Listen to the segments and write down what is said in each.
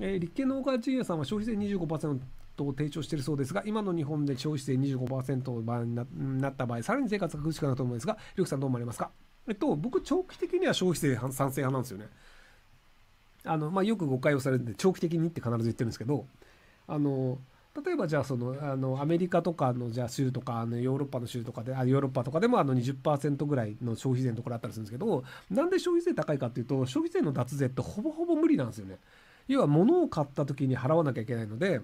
えー、立憲の岡陣屋さんは消費税25%を提唱しているそうですが、今の日本で消費税25%になった場合、さらに生活が苦しくなると思うんですが、ひろきさんどう思われますかえっと、僕、長期的には消費税賛成派なんですよね。あの、まあ、よく誤解をされて長期的にって必ず言ってるんですけど、あの、例えばじゃあそのあのアメリカとかのじゃあ州とかあのヨーロッパの州とかであヨーロッパとかでもあの20%ぐらいの消費税のところあったりするんですけどなんで消費税高いかっていうと消費税の脱税ってほぼほぼ無理なんですよね要は物を買った時に払わなきゃいけないので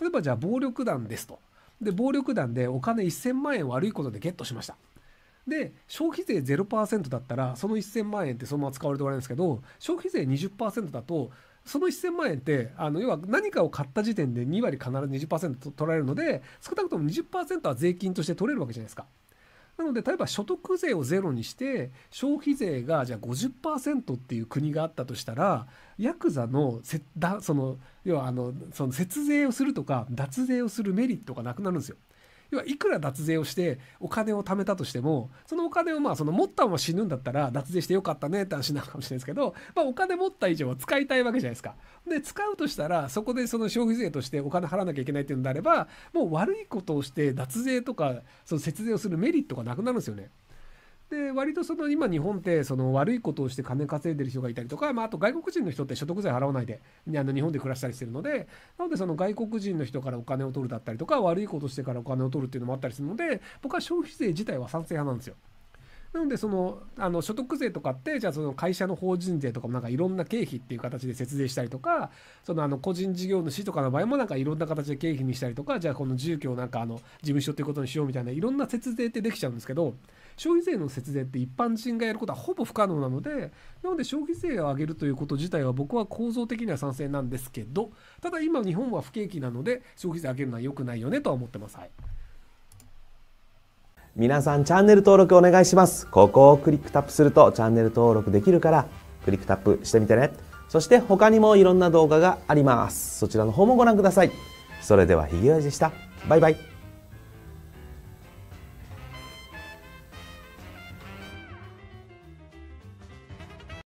例えばじゃあ暴力団ですとで暴力団でお金1000万円悪いことでゲットしましたで消費税0%だったらその1000万円ってそのまま使われて終われるんですけど消費税20%だとその1000万円ってあの要は何かを買った時点で2割必ず20%取られるので少なくとも20%は税金として取れるわけじゃないですか。なので例えば所得税をゼロにして消費税がじゃあ50%っていう国があったとしたらヤクザのせだその要はあのその節税をするとか脱税をするメリットがなくなるんですよ。要はいくら脱税をしてお金を貯めたとしてもそのお金をまあその持ったまま死ぬんだったら脱税してよかったねって話なのかもしれないですけど、まあ、お金持った以上は使いたいわけじゃないですか。で使うとしたらそこでその消費税としてお金払わなきゃいけないっていうのであればもう悪いことをして脱税とかその節税をするメリットがなくなるんですよね。で割とその今日本ってその悪いことをして金稼いでる人がいたりとか、まあ、あと外国人の人って所得税払わないであの日本で暮らしたりしてるのでなのでその外国人の人からお金を取るだったりとか悪いことしてからお金を取るっていうのもあったりするので僕は消費税自体は賛成派なんですよ。なのでそのあの所得税とかってじゃあその会社の法人税とかもなんかいろんな経費っていう形で節税したりとかそのあの個人事業主とかの場合もなんかいろんな形で経費にしたりとかじゃあこの住居をなんかあの事務所っていうことにしようみたいないろんな節税ってできちゃうんですけど消費税の節税って一般人がやることはほぼ不可能なのでなので消費税を上げるということ自体は僕は構造的には賛成なんですけどただ今日本は不景気なので消費税上げるのは良くないよねとは思ってます、はい、皆さんチャンネル登録お願いしますここをクリックタップするとチャンネル登録できるからクリックタップしてみてねそして他にもいろんな動画がありますそちらの方もご覧くださいそれではひげおじでしたバイバイ